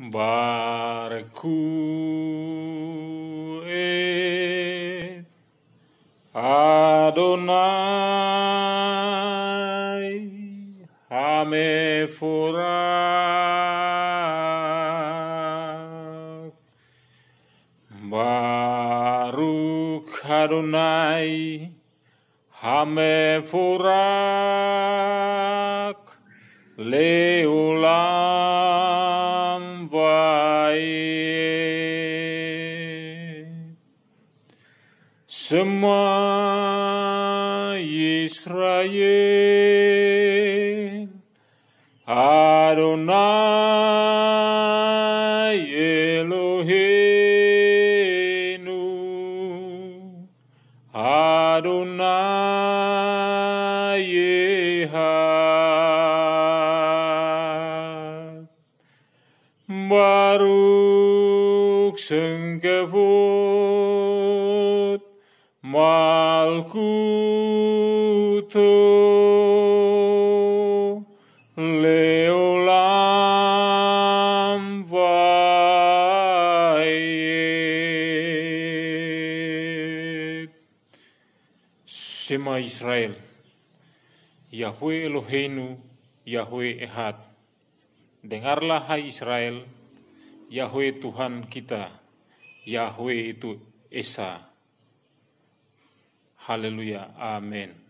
Barku et Adonai haMeforak. Baruch Adonai haMeforak. Leol Semua Israel Adonai Eloheinu Adonai Ehad Baruch Sengkevot Malkuto Leolam Vayet Shema Israel Yahweh Eloheinu Yahweh Ehad Dengarlah hai Israel Yahweh Tuhan kita Yahweh itu Esa Hallelujah. Amen.